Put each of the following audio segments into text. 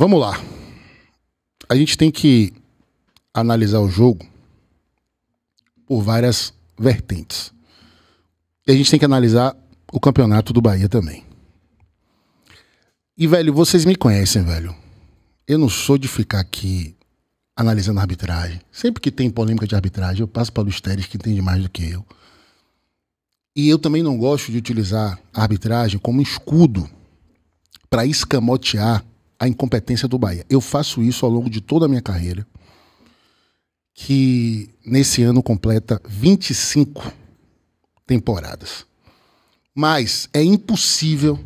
Vamos lá. A gente tem que analisar o jogo por várias vertentes. E a gente tem que analisar o campeonato do Bahia também. E, velho, vocês me conhecem, velho. Eu não sou de ficar aqui analisando a arbitragem. Sempre que tem polêmica de arbitragem, eu passo para o Teres, que entende mais do que eu. E eu também não gosto de utilizar a arbitragem como escudo para escamotear a incompetência do Bahia. Eu faço isso ao longo de toda a minha carreira, que nesse ano completa 25 temporadas. Mas é impossível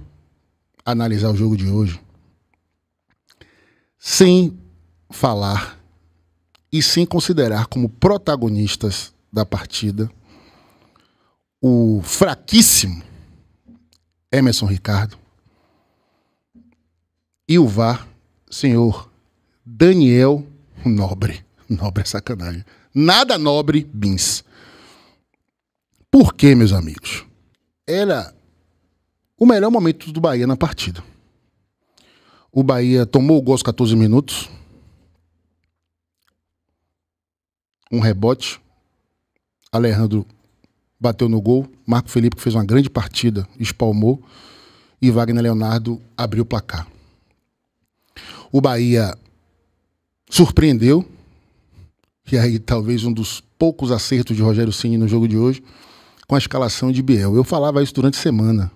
analisar o jogo de hoje sem falar e sem considerar como protagonistas da partida o fraquíssimo Emerson Ricardo Ilvar, senhor Daniel Nobre. Nobre é sacanagem. Nada nobre, Bins. Por quê, meus amigos? Era o melhor momento do Bahia na partida. O Bahia tomou o gol aos 14 minutos. Um rebote. Alejandro bateu no gol. Marco Felipe fez uma grande partida, espalmou. E Wagner Leonardo abriu o placar. O Bahia surpreendeu, e é aí talvez um dos poucos acertos de Rogério Ceni no jogo de hoje, com a escalação de Biel. Eu falava isso durante a semana.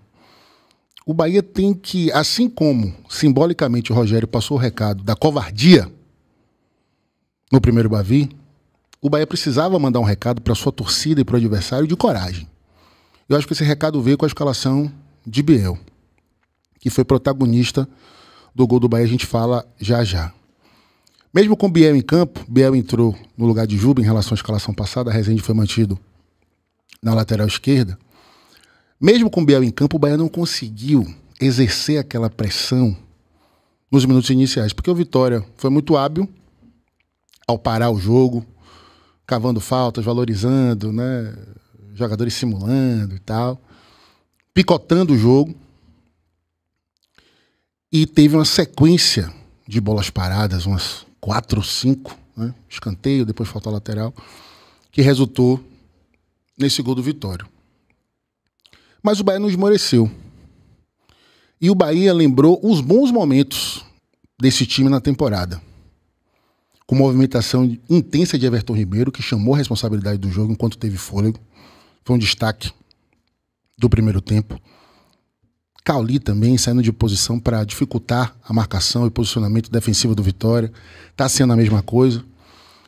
O Bahia tem que, assim como simbolicamente o Rogério passou o recado da covardia no primeiro Bavi, o Bahia precisava mandar um recado para sua torcida e para o adversário de coragem. Eu acho que esse recado veio com a escalação de Biel, que foi protagonista do gol do Bahia a gente fala já já. Mesmo com Biel em campo, Biel entrou no lugar de Juba em relação à escalação passada, a Rezende foi mantido na lateral esquerda. Mesmo com Biel em campo, o Bahia não conseguiu exercer aquela pressão nos minutos iniciais, porque o Vitória foi muito hábil ao parar o jogo, cavando faltas, valorizando, né, jogadores simulando e tal, picotando o jogo. E teve uma sequência de bolas paradas, umas quatro ou cinco, né? escanteio, depois falta lateral, que resultou nesse gol do Vitória Mas o Bahia não esmoreceu. E o Bahia lembrou os bons momentos desse time na temporada. Com movimentação intensa de Everton Ribeiro, que chamou a responsabilidade do jogo enquanto teve fôlego. Foi um destaque do primeiro tempo. Cauli também saindo de posição para dificultar a marcação e posicionamento defensivo do Vitória. Está sendo a mesma coisa.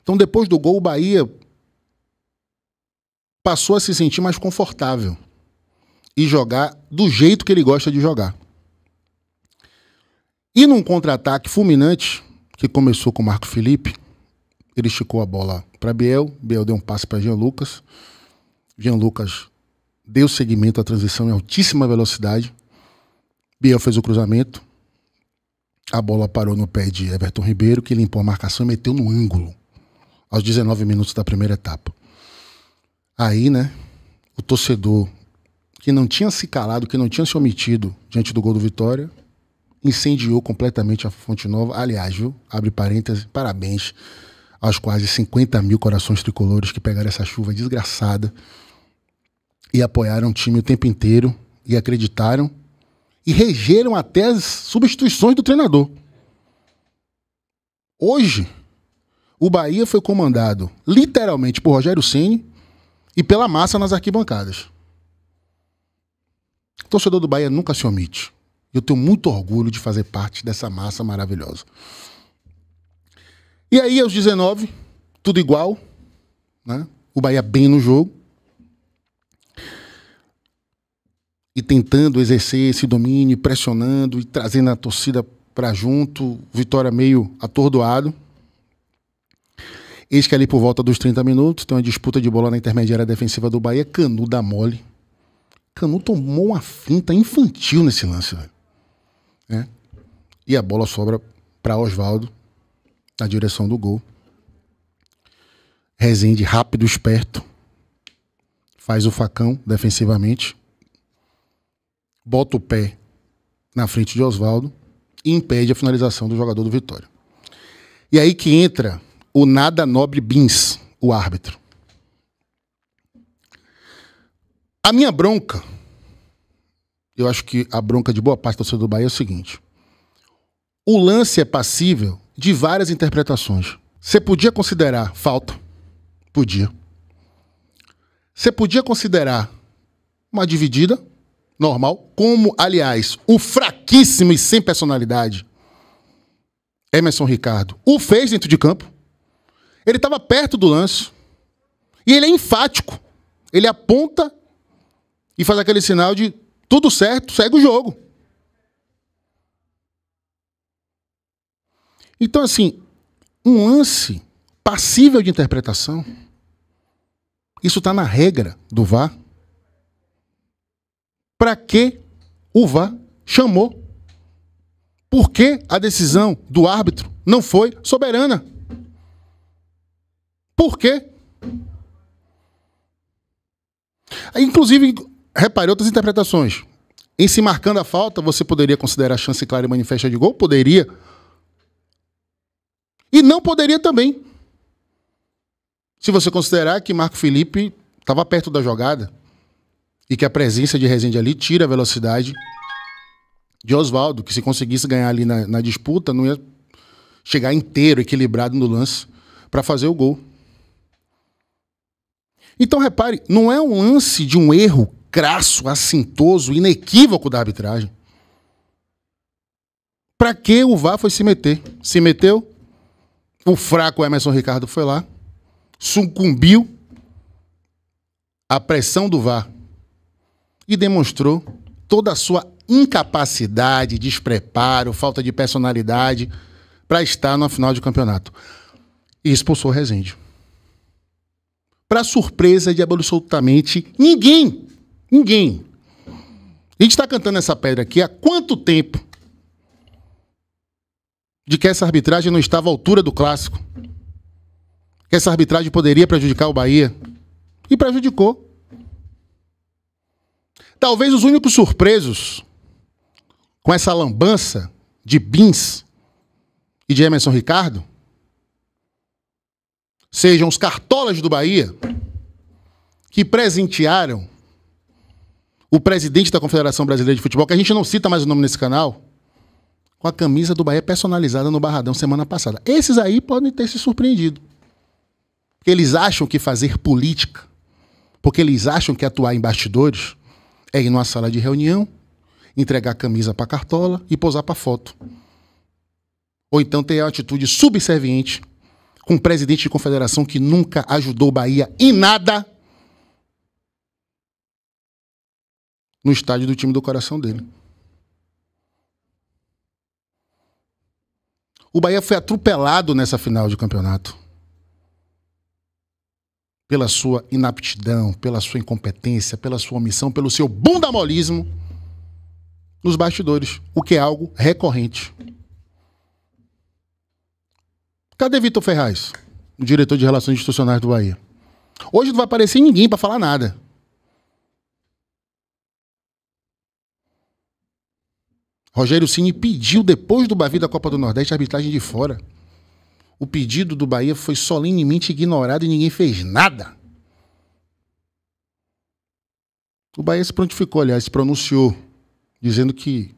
Então, depois do gol, o Bahia passou a se sentir mais confortável e jogar do jeito que ele gosta de jogar. E num contra-ataque fulminante, que começou com o Marco Felipe, ele esticou a bola para Biel, Biel deu um passe para Jean Lucas. Jean Lucas deu seguimento à transição em altíssima velocidade Biel fez o cruzamento. A bola parou no pé de Everton Ribeiro, que limpou a marcação e meteu no ângulo. Aos 19 minutos da primeira etapa. Aí, né, o torcedor que não tinha se calado, que não tinha se omitido diante do gol do Vitória, incendiou completamente a Fonte Nova. Aliás, viu? Abre parênteses, parabéns aos quase 50 mil corações tricolores que pegaram essa chuva desgraçada e apoiaram o time o tempo inteiro e acreditaram e regeram até as substituições do treinador. Hoje, o Bahia foi comandado literalmente por Rogério Ceni e pela massa nas arquibancadas. O torcedor do Bahia nunca se omite. Eu tenho muito orgulho de fazer parte dessa massa maravilhosa. E aí, aos 19, tudo igual, né? O Bahia bem no jogo. e tentando exercer esse domínio, pressionando e trazendo a torcida para junto. Vitória meio atordoado. Eis que ali por volta dos 30 minutos tem uma disputa de bola na intermediária defensiva do Bahia. Canu dá mole. Canu tomou uma finta infantil nesse lance. Né? E a bola sobra para Oswaldo na direção do gol. Rezende rápido, esperto. Faz o facão defensivamente bota o pé na frente de Oswaldo e impede a finalização do jogador do Vitória. E aí que entra o nada nobre Bins, o árbitro. A minha bronca, eu acho que a bronca de boa parte do torcedor do Bahia é o seguinte: o lance é passível de várias interpretações. Você podia considerar falta? Podia. Você podia considerar uma dividida? normal, como, aliás, o fraquíssimo e sem personalidade Emerson Ricardo o fez dentro de campo. Ele estava perto do lance. E ele é enfático. Ele aponta e faz aquele sinal de tudo certo, segue o jogo. Então, assim, um lance passível de interpretação, isso está na regra do VAR para que o VAR chamou. Por que a decisão do árbitro não foi soberana? Por quê? Inclusive, repare outras interpretações. Em se marcando a falta, você poderia considerar a chance clara e manifesta de gol? Poderia. E não poderia também. Se você considerar que Marco Felipe estava perto da jogada e que a presença de Rezende ali tira a velocidade de Oswaldo, que se conseguisse ganhar ali na, na disputa, não ia chegar inteiro, equilibrado no lance para fazer o gol. Então repare, não é um lance de um erro crasso, assintoso, inequívoco da arbitragem. Para que o VAR foi se meter? Se meteu? O fraco Emerson Ricardo foi lá, sucumbiu à pressão do VAR e demonstrou toda a sua incapacidade, despreparo, falta de personalidade para estar na final de campeonato. E expulsou Rezende. Para surpresa de absolutamente ninguém. Ninguém. A gente está cantando essa pedra aqui há quanto tempo? De que essa arbitragem não estava à altura do clássico. Que essa arbitragem poderia prejudicar o Bahia. E prejudicou. Talvez os únicos surpresos com essa lambança de Bins e de Emerson Ricardo sejam os cartolas do Bahia que presentearam o presidente da Confederação Brasileira de Futebol, que a gente não cita mais o nome nesse canal, com a camisa do Bahia personalizada no Barradão semana passada. Esses aí podem ter se surpreendido. Porque eles acham que fazer política, porque eles acham que atuar em bastidores, é ir numa sala de reunião, entregar a camisa para cartola e posar para foto. Ou então ter a atitude subserviente com um presidente de confederação que nunca ajudou Bahia em nada no estádio do time do coração dele. O Bahia foi atropelado nessa final de campeonato pela sua inaptidão, pela sua incompetência, pela sua omissão, pelo seu bundamolismo nos bastidores, o que é algo recorrente. Cadê Vitor Ferraz, o diretor de Relações Institucionais do Bahia? Hoje não vai aparecer ninguém para falar nada. Rogério Cini pediu, depois do Bavi da Copa do Nordeste, a arbitragem de fora. O pedido do Bahia foi solenemente ignorado e ninguém fez nada. O Bahia se prontificou, aliás, se pronunciou, dizendo que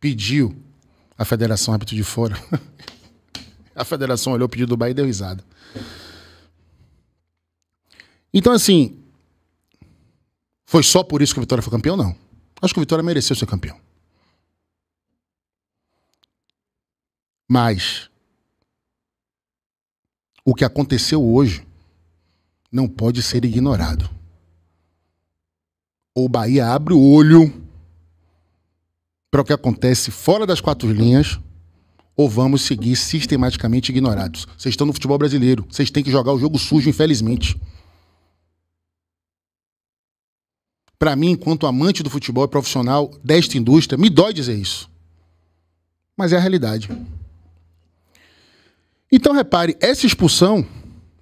pediu a Federação hábito de Fora. a Federação olhou o pedido do Bahia e deu risada. Então, assim, foi só por isso que o Vitória foi campeão? Não. Acho que o Vitória mereceu ser campeão. Mas o que aconteceu hoje não pode ser ignorado. Ou o Bahia abre o olho para o que acontece fora das quatro linhas, ou vamos seguir sistematicamente ignorados. Vocês estão no futebol brasileiro, vocês têm que jogar o jogo sujo, infelizmente. Para mim, enquanto amante do futebol e profissional desta indústria, me dói dizer isso. Mas é a realidade. Então, repare, essa expulsão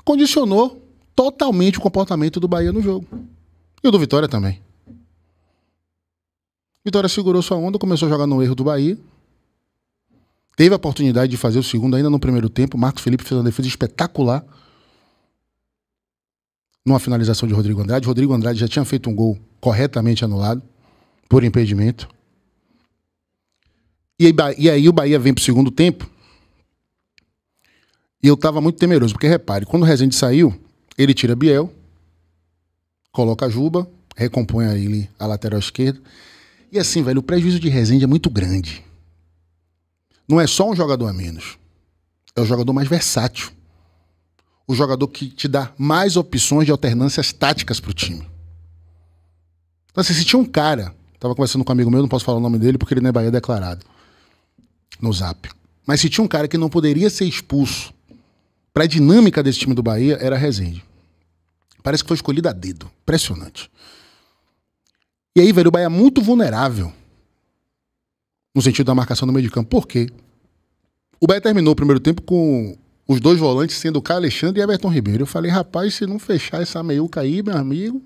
condicionou totalmente o comportamento do Bahia no jogo. E o do Vitória também. Vitória segurou sua onda, começou a jogar no erro do Bahia. Teve a oportunidade de fazer o segundo ainda no primeiro tempo. Marcos Felipe fez uma defesa espetacular. Numa finalização de Rodrigo Andrade. Rodrigo Andrade já tinha feito um gol corretamente anulado, por impedimento. E aí, e aí o Bahia vem para o segundo tempo e eu estava muito temeroso, porque repare, quando o Rezende saiu, ele tira Biel, coloca Juba, recompõe a ele a lateral esquerda. E assim, velho, o prejuízo de Rezende é muito grande. Não é só um jogador a menos. É o jogador mais versátil. O jogador que te dá mais opções de alternâncias táticas para o time. Então, assim, se tinha um cara, tava conversando com um amigo meu, não posso falar o nome dele porque ele não é Bahia declarado no zap. Mas se tinha um cara que não poderia ser expulso para a dinâmica desse time do Bahia era Rezende. Parece que foi escolhido a dedo. Impressionante. E aí, velho, o Bahia é muito vulnerável no sentido da marcação no meio de campo. Por quê? O Bahia terminou o primeiro tempo com os dois volantes sendo o Caio Alexandre e Everton Ribeiro. Eu falei, rapaz, se não fechar essa meiuca aí, meu amigo,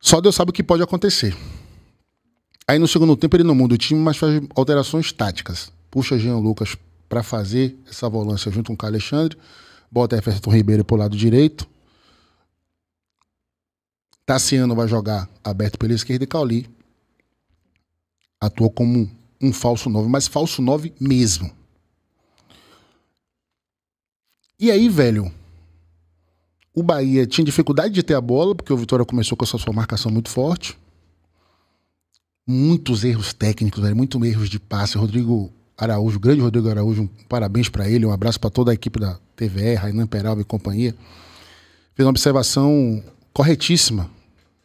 só Deus sabe o que pode acontecer. Aí no segundo tempo ele não muda o time, mas faz alterações táticas. Puxa Jean Lucas para fazer essa volância junto com o Alexandre. Bota a Everton Ribeiro para o lado direito. Tassiano vai jogar aberto pela esquerda e Cauli atua como um, falso 9, mas falso 9 mesmo. E aí, velho, o Bahia tinha dificuldade de ter a bola, porque o Vitória começou com essa sua marcação muito forte. Muitos erros técnicos, velho, muitos erros de passe. Rodrigo Araújo, grande Rodrigo Araújo, um parabéns para ele, um abraço para toda a equipe da TVE, Rainan Peralva e companhia. Fez uma observação corretíssima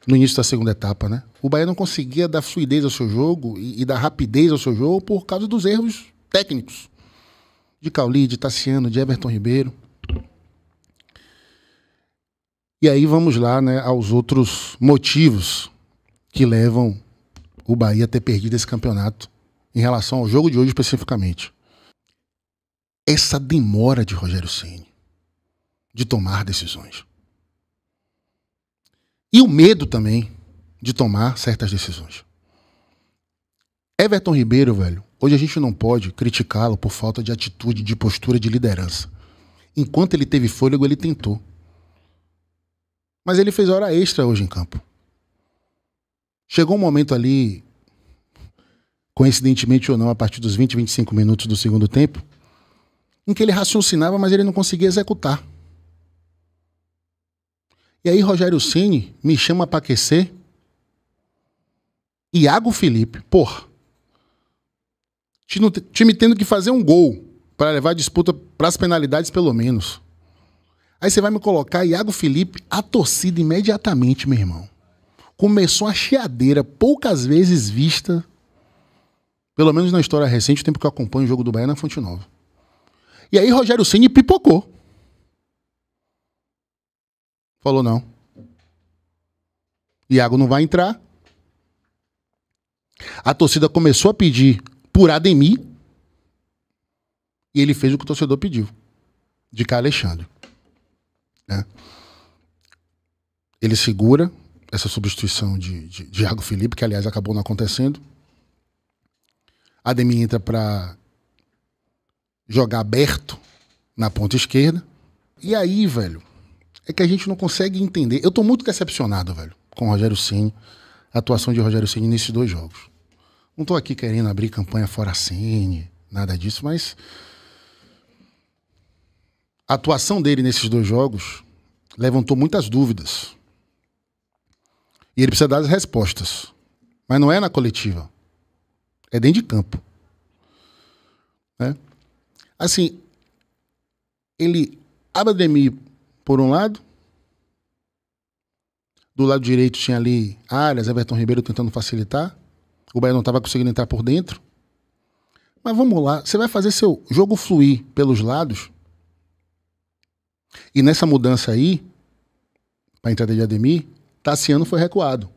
no início da segunda etapa, né? O Bahia não conseguia dar fluidez ao seu jogo e, e dar rapidez ao seu jogo por causa dos erros técnicos de Cauli, de Tassiano, de Everton Ribeiro. E aí vamos lá, né, aos outros motivos que levam o Bahia a ter perdido esse campeonato em relação ao jogo de hoje especificamente. Essa demora de Rogério Ceni de tomar decisões. E o medo também de tomar certas decisões. Everton Ribeiro, velho, hoje a gente não pode criticá-lo por falta de atitude, de postura, de liderança. Enquanto ele teve fôlego, ele tentou. Mas ele fez hora extra hoje em campo. Chegou um momento ali coincidentemente ou não, a partir dos 20, 25 minutos do segundo tempo, em que ele raciocinava, mas ele não conseguia executar. E aí Rogério Ceni me chama para aquecer. Iago Felipe, porra. Time tendo que fazer um gol para levar a disputa para as penalidades, pelo menos. Aí você vai me colocar Iago Felipe, a torcida imediatamente, meu irmão. Começou a chiadeira, poucas vezes vista pelo menos na história recente, o tempo que eu acompanho o jogo do Bahia é na Fonte Nova. E aí Rogério Ceni pipocou. Falou não. Iago não vai entrar. A torcida começou a pedir por Ademir. E ele fez o que o torcedor pediu. De cá Alexandre. Né? Ele segura essa substituição de, de, de Iago Felipe, que aliás acabou não acontecendo. Ademir entra para jogar aberto na ponta esquerda. E aí, velho, é que a gente não consegue entender. Eu tô muito decepcionado, velho, com o Rogério Ceni, a atuação de Rogério Ceni nesses dois jogos. Não tô aqui querendo abrir campanha fora Ceni, nada disso, mas a atuação dele nesses dois jogos levantou muitas dúvidas. E ele precisa dar as respostas. Mas não é na coletiva. É dentro de campo. Né? Assim, ele Abademir por um lado, do lado direito tinha ali Arias, Everton Ribeiro tentando facilitar. O Bahia não estava conseguindo entrar por dentro. Mas vamos lá, você vai fazer seu jogo fluir pelos lados. E nessa mudança aí, para a entrada de Ademir, Tassiano foi recuado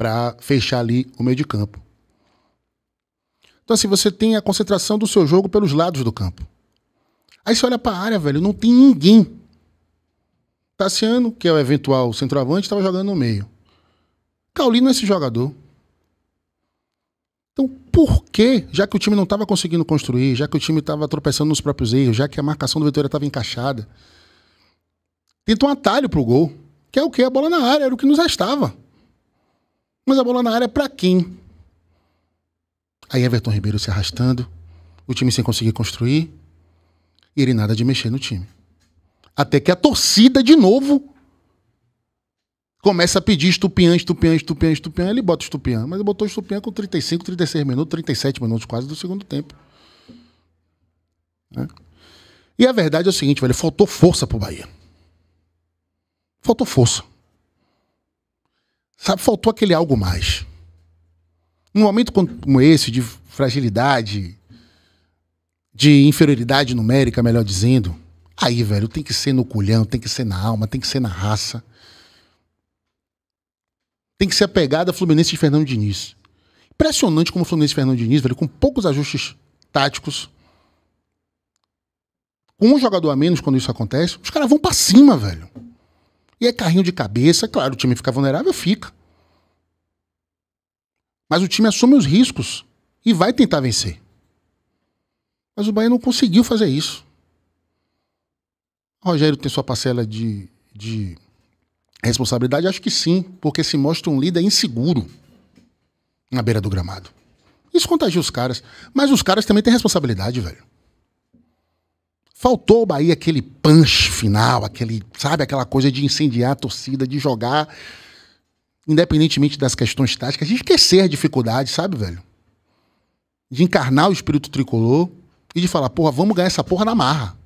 para fechar ali o meio de campo. Então, assim, você tem a concentração do seu jogo pelos lados do campo. Aí você olha para a área, velho, não tem ninguém. Tassiano, que é o eventual centroavante, estava jogando no meio. Caulino é esse jogador. Então, por que, já que o time não estava conseguindo construir, já que o time estava tropeçando nos próprios erros, já que a marcação do Vitória estava encaixada, tenta um atalho pro gol, que é o que? A bola na área, era o que nos restava. Mas a bola na área é pra quem? Aí Everton Ribeiro se arrastando, o time sem conseguir construir, e ele nada de mexer no time. Até que a torcida, de novo, começa a pedir estupiã, estupiã, estupiã, estupiã. Ele bota estupiã, mas ele botou estupiã com 35, 36 minutos, 37 minutos quase do segundo tempo. Né? E a verdade é o seguinte, velho, faltou força pro Bahia. Faltou força. Sabe, faltou aquele algo mais. Num momento como esse, de fragilidade, de inferioridade numérica, melhor dizendo, aí, velho, tem que ser no culhão, tem que ser na alma, tem que ser na raça. Tem que ser a pegada Fluminense de Fernando Diniz. Impressionante como o Fluminense e Fernando Diniz, velho, com poucos ajustes táticos, com um jogador a menos quando isso acontece, os caras vão para cima, velho. E é carrinho de cabeça, claro, o time fica vulnerável, fica. Mas o time assume os riscos e vai tentar vencer. Mas o Bahia não conseguiu fazer isso. O Rogério tem sua parcela de, de responsabilidade? Acho que sim, porque se mostra um líder inseguro na beira do gramado. Isso contagia os caras. Mas os caras também têm responsabilidade, velho. Faltou o Bahia aquele punch final, aquele, sabe, aquela coisa de incendiar a torcida, de jogar, independentemente das questões táticas, de esquecer a dificuldade, sabe, velho? De encarnar o espírito tricolor e de falar, porra, vamos ganhar essa porra na marra.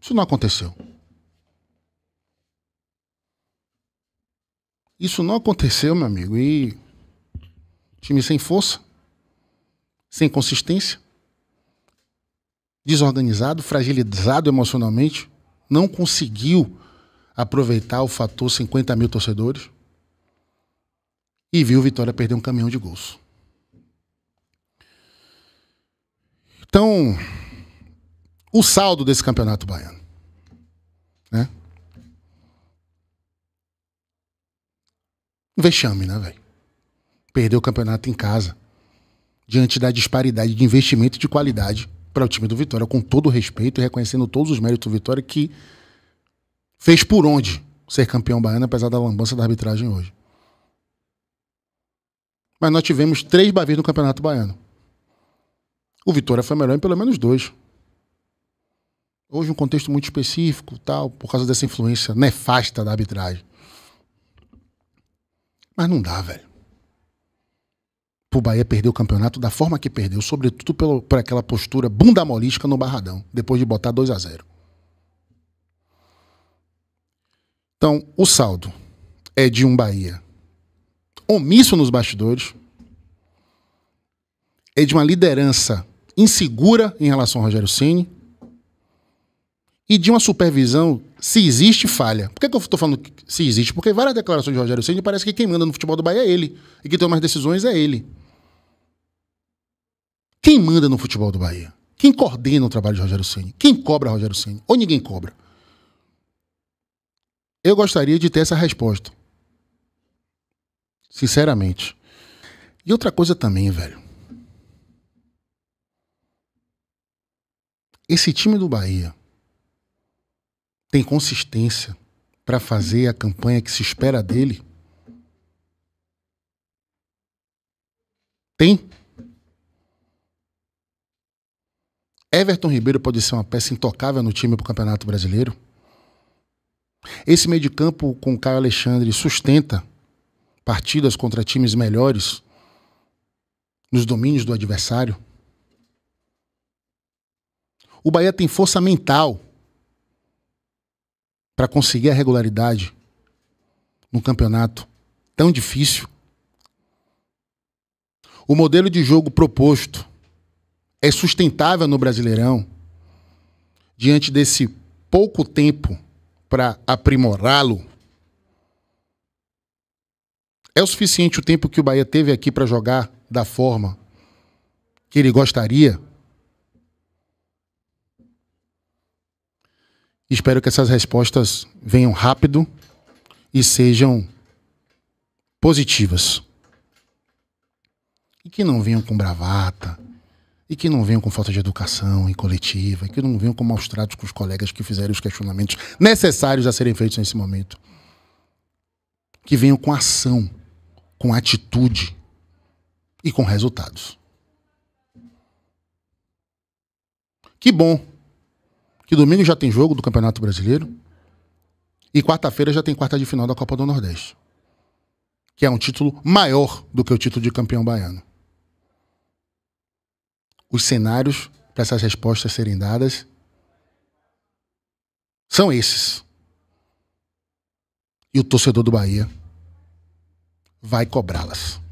Isso não aconteceu. Isso não aconteceu, meu amigo. E time sem força, sem consistência, desorganizado, fragilizado emocionalmente, não conseguiu aproveitar o fator 50 mil torcedores e viu o Vitória perder um caminhão de gols. Então, o saldo desse campeonato baiano, né? Vexame, né, velho? Perdeu o campeonato em casa, diante da disparidade de investimento e de qualidade para o time do Vitória, com todo respeito e reconhecendo todos os méritos do Vitória, que fez por onde ser campeão baiano, apesar da lambança da arbitragem hoje. Mas nós tivemos três Bavis no Campeonato Baiano. O Vitória foi melhor em pelo menos dois. Hoje, um contexto muito específico, tal, por causa dessa influência nefasta da arbitragem. Mas não dá, velho pro Bahia perder o campeonato da forma que perdeu, sobretudo pelo, por aquela postura bunda molística no Barradão, depois de botar 2 a 0 Então, o saldo é de um Bahia omisso nos bastidores, é de uma liderança insegura em relação ao Rogério Ceni e de uma supervisão, se existe, falha. Por que, que eu estou falando se existe? Porque várias declarações de Rogério Ceni parece que quem manda no futebol do Bahia é ele e que toma as decisões é ele. Quem manda no futebol do Bahia? Quem coordena o trabalho de Rogério Ceni? Quem cobra Rogério Ceni? Ou ninguém cobra? Eu gostaria de ter essa resposta. Sinceramente. E outra coisa também, velho. Esse time do Bahia tem consistência para fazer a campanha que se espera dele? Tem? Everton Ribeiro pode ser uma peça intocável no time para o Campeonato Brasileiro? Esse meio de campo com o Caio Alexandre sustenta partidas contra times melhores nos domínios do adversário? O Bahia tem força mental para conseguir a regularidade num campeonato tão difícil? O modelo de jogo proposto é sustentável no Brasileirão, diante desse pouco tempo para aprimorá-lo, é o suficiente o tempo que o Bahia teve aqui para jogar da forma que ele gostaria? Espero que essas respostas venham rápido e sejam positivas. E que não venham com bravata, e que não venham com falta de educação e coletiva, e que não venham com maus tratos com os colegas que fizeram os questionamentos necessários a serem feitos nesse momento. Que venham com ação, com atitude e com resultados. Que bom que domingo já tem jogo do Campeonato Brasileiro e quarta-feira já tem quarta de final da Copa do Nordeste, que é um título maior do que o título de campeão baiano os cenários para essas respostas serem dadas são esses. E o torcedor do Bahia vai cobrá-las.